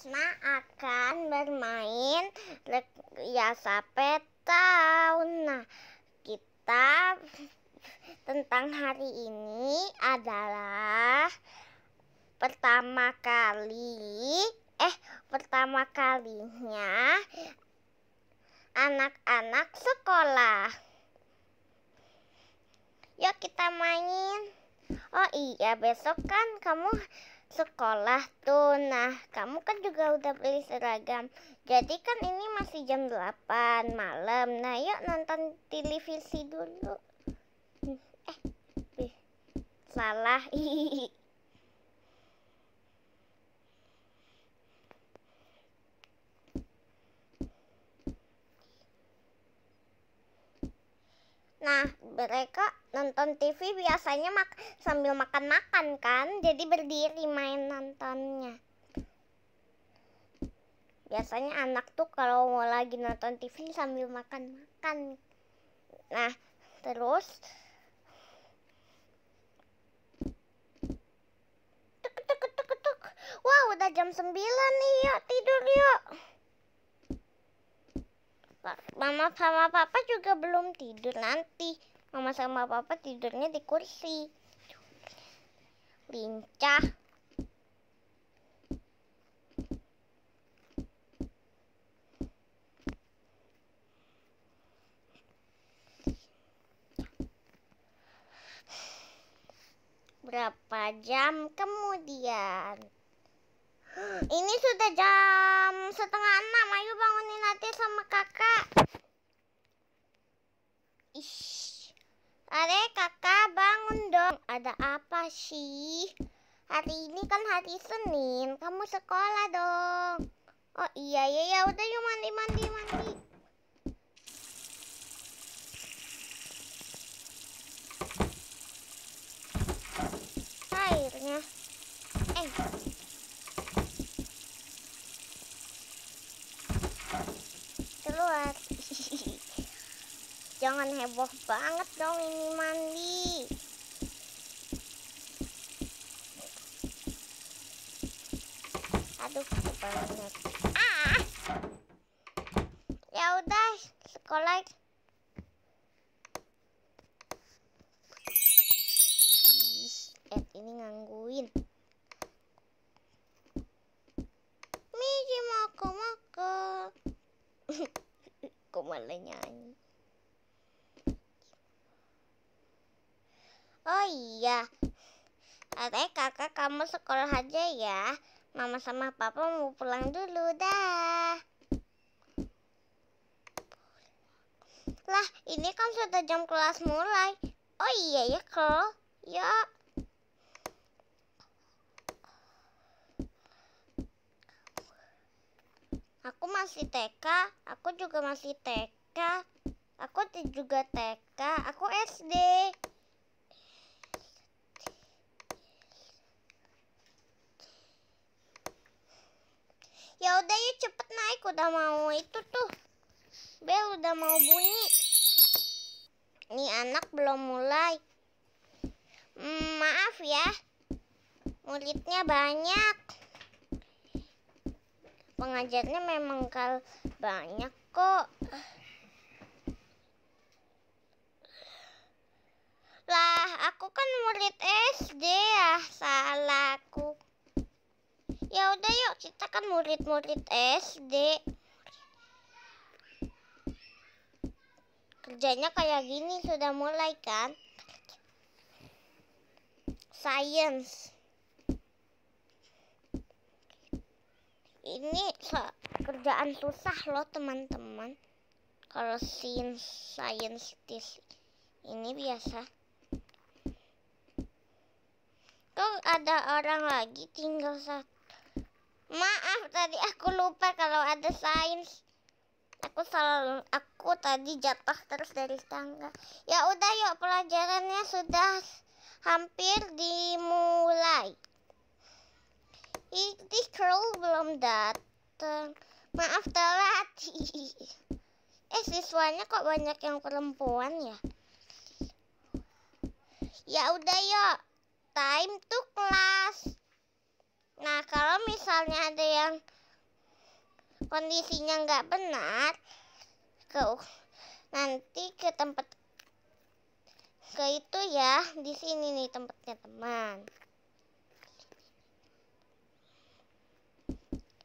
Asma akan bermain rekayasa peta. Nah, kita tentang hari ini adalah pertama kali eh pertama kalinya anak-anak sekolah. Yuk kita main. Oh iya, besok kan kamu sekolah tuh. Nah, kamu kan juga udah beli seragam. Jadi kan ini masih jam 8 malam. Nah, yuk nonton televisi dulu. Eh, eh salah. Nah, mereka nonton TV biasanya mak sambil makan-makan kan, jadi berdiri main nontonnya. Biasanya anak tuh kalau mau lagi nonton TV sambil makan-makan. Nah, terus tuk wow, udah jam 9 nih, yuk tidur yuk. Mama sama papa juga belum tidur nanti mama sama papa tidurnya di kursi lincah berapa jam kemudian ini sudah jam setengah enam ayo bangunin nanti sama kakak ada apa sih? Hari ini kan hari Senin, kamu sekolah dong. Oh iya iya ya udah yuk mandi mandi mandi. Airnya. Eh. Keluar. Jangan heboh banget dong ini mandi. aduh banyak ah ya udah sekolah Ed ini ngangguin Miji mau ke, Kok malah nyanyi Oh iya Katanya kakak kamu sekolah aja ya Mama sama Papa mau pulang dulu, dah. Lah, ini kan sudah jam kelas mulai. Oh iya ya, Kel. Ya. Aku masih TK, aku juga masih TK, aku juga TK, aku SD. Ya udah ya cepet naik udah mau itu tuh. Bel udah mau bunyi. Ini anak belum mulai. Hmm, maaf ya. Muridnya banyak. Pengajarnya memang kal banyak kok. Lah, aku kan murid SD ya, ah, salahku ya udah yuk kita kan murid-murid SD kerjanya kayak gini sudah mulai kan science ini kerjaan susah loh teman-teman kalau science this. ini biasa kok ada orang lagi tinggal satu Maaf tadi aku lupa kalau ada sains. Aku salah aku tadi jatuh terus dari tangga. Ya udah yuk pelajarannya sudah hampir dimulai. Ini Crow belum datang. Maaf telat. eh siswanya kok banyak yang perempuan ya? Ya udah yuk. Time to class. Nah, kalau misalnya ada yang kondisinya nggak benar, ke nanti ke tempat ke itu ya, di sini nih tempatnya teman.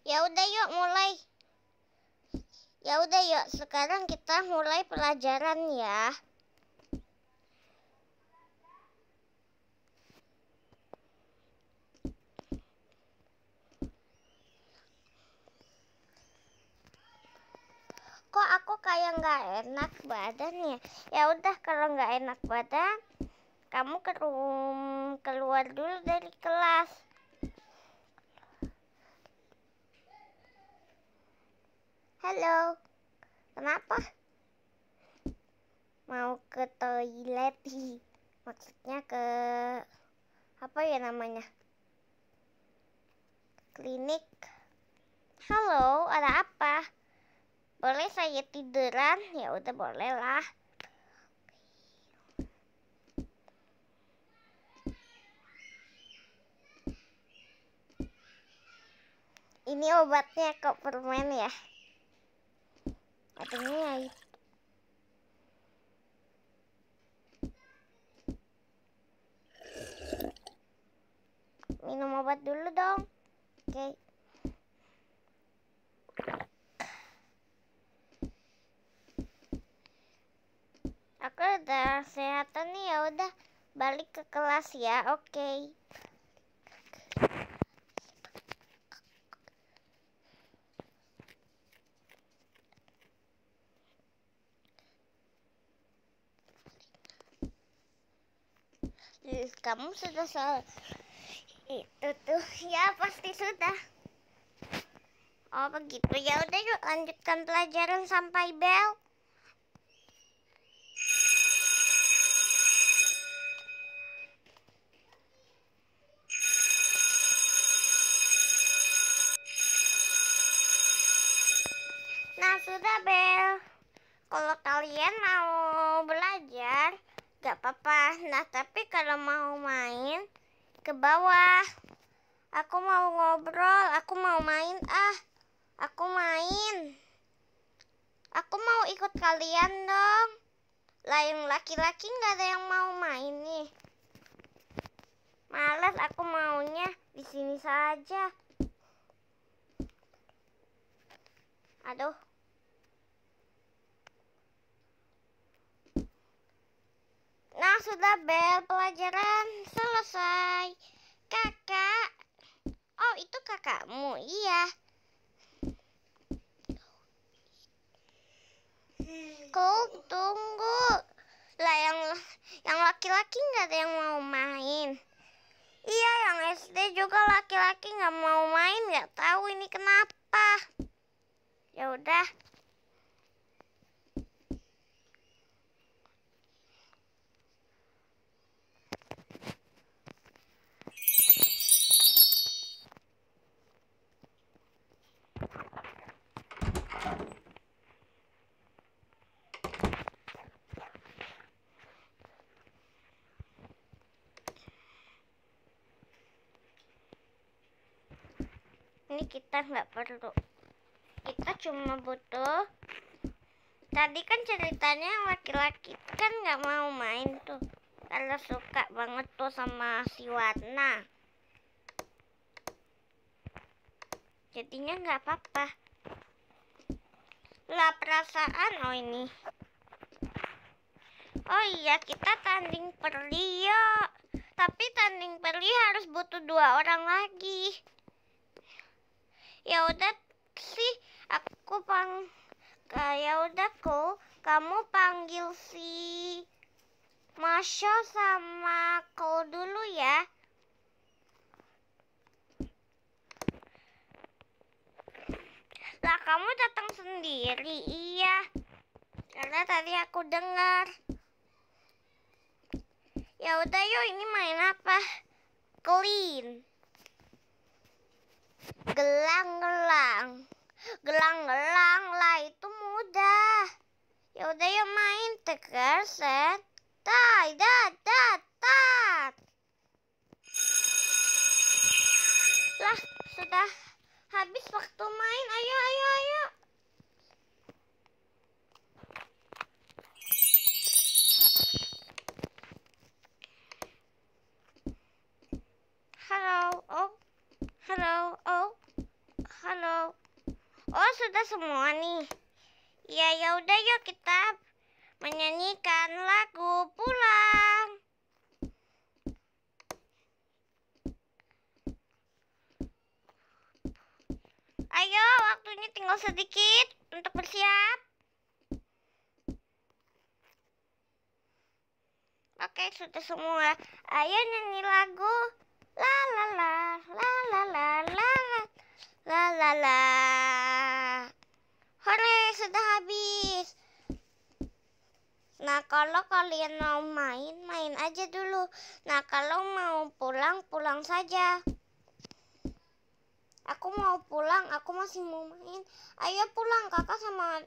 Ya udah yuk mulai. Ya udah yuk, sekarang kita mulai pelajaran ya. kayak nggak enak badannya ya udah kalau nggak enak badan kamu ke room, keluar dulu dari kelas halo kenapa mau ke toilet maksudnya ke apa ya namanya klinik halo ada apa boleh saya tiduran ya udah boleh lah ini obatnya kok permen ya katanya ya minum obat dulu dong oke okay. aku udah sehatan nih ya udah balik ke kelas ya oke okay. kamu sudah soal itu tuh ya pasti sudah oh begitu ya udah yuk lanjutkan pelajaran sampai bel Isabel. Kalau kalian mau belajar, gak apa-apa. Nah, tapi kalau mau main, ke bawah. Aku mau ngobrol, aku mau main ah. Aku main. Aku mau ikut kalian dong. Lain laki-laki nggak ada yang mau main nih. Males aku maunya di sini saja. Aduh. sudah bel pelajaran selesai. Kakak. Oh, itu kakakmu. Iya. Kau tunggu. Lah yang yang laki-laki nggak -laki ada yang mau main. Iya, yang SD juga laki-laki nggak -laki mau main, nggak tahu ini kenapa. Ya udah, ini kita nggak perlu kita cuma butuh tadi kan ceritanya laki-laki kan nggak mau main tuh kalau suka banget tuh sama si warna jadinya nggak apa-apa lah perasaan oh ini oh iya kita tanding perli yuk tapi tanding perli harus butuh dua orang lagi ya udah sih aku pang eh, ya udah kok kamu panggil si Masya sama kau dulu ya. Lah kamu datang sendiri, iya. Karena tadi aku dengar. Ya udah yuk ini main apa? Clean. Gelang-gelang. Gelang-gelang lah itu mudah. Ya udah ya main teker set. Tai dat dat tat. Lah, sudah habis waktu main. Ayo Oh sudah semua nih. Ya ya udah yuk kita menyanyikan lagu pulang. Ayo waktunya tinggal sedikit untuk bersiap. Oke sudah semua. Ayo nyanyi lagu. La la la la la la la la la la la sudah habis. Nah, kalau kalian mau main, main aja dulu. Nah, kalau mau pulang, pulang saja. Aku mau pulang, aku masih mau main. Ayo pulang, kakak sama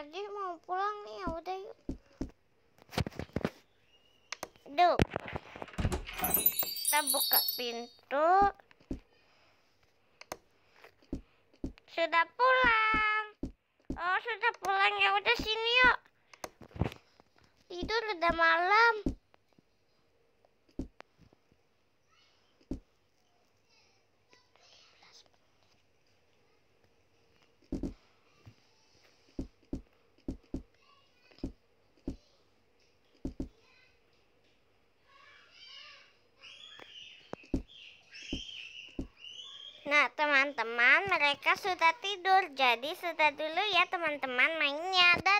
Erdi mau pulang nih, ya udah yuk. Duh. Kita buka pintu. Sudah pulang. Oh sudah pulang ya udah sini yuk. Tidur udah malam. Nah teman-teman mereka sudah tidur jadi sudah dulu ya teman-teman mainnya. Dadah.